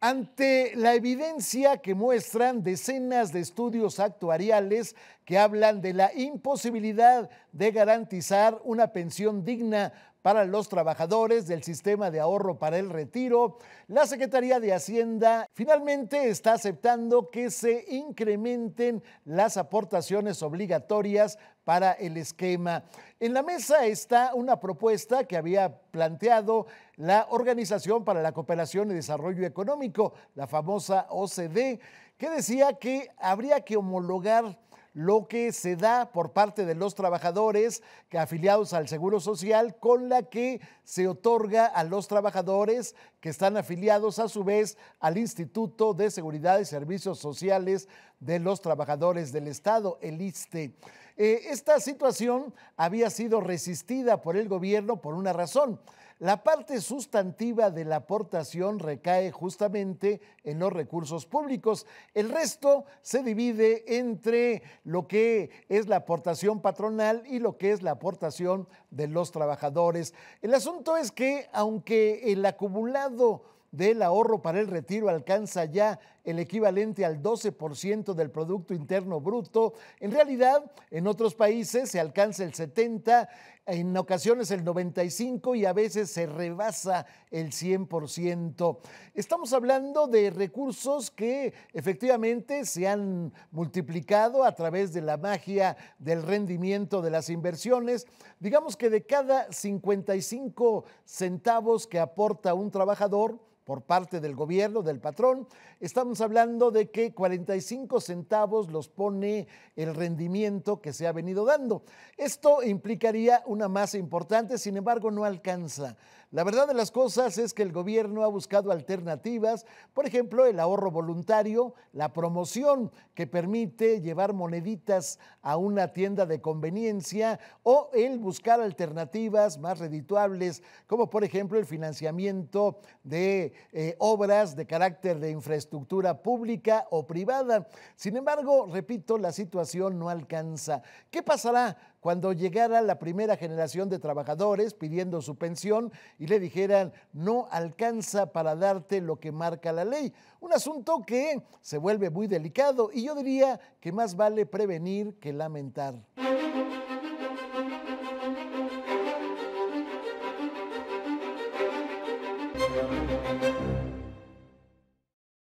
Ante la evidencia que muestran decenas de estudios actuariales que hablan de la imposibilidad de garantizar una pensión digna para los trabajadores del sistema de ahorro para el retiro, la Secretaría de Hacienda finalmente está aceptando que se incrementen las aportaciones obligatorias para el esquema. En la mesa está una propuesta que había planteado la Organización para la Cooperación y Desarrollo Económico, la famosa OCDE, que decía que habría que homologar lo que se da por parte de los trabajadores afiliados al Seguro Social con la que se otorga a los trabajadores que están afiliados a su vez al Instituto de Seguridad y Servicios Sociales de los Trabajadores del Estado, el ISTE. Eh, esta situación había sido resistida por el gobierno por una razón. La parte sustantiva de la aportación recae justamente en los recursos públicos. El resto se divide entre lo que es la aportación patronal y lo que es la aportación de los trabajadores. El asunto es que aunque el acumulado del ahorro para el retiro alcanza ya el equivalente al 12% del Producto Interno Bruto. En realidad, en otros países se alcanza el 70%, en ocasiones el 95% y a veces se rebasa el 100%. Estamos hablando de recursos que efectivamente se han multiplicado a través de la magia del rendimiento de las inversiones. Digamos que de cada 55 centavos que aporta un trabajador, por parte del gobierno, del patrón, estamos hablando de que 45 centavos los pone el rendimiento que se ha venido dando. Esto implicaría una masa importante, sin embargo no alcanza. La verdad de las cosas es que el gobierno ha buscado alternativas, por ejemplo, el ahorro voluntario, la promoción que permite llevar moneditas a una tienda de conveniencia o el buscar alternativas más redituables, como por ejemplo el financiamiento de eh, obras de carácter de infraestructura pública o privada. Sin embargo, repito, la situación no alcanza. ¿Qué pasará cuando llegara la primera generación de trabajadores pidiendo su pensión y le dijeran no alcanza para darte lo que marca la ley. Un asunto que se vuelve muy delicado y yo diría que más vale prevenir que lamentar.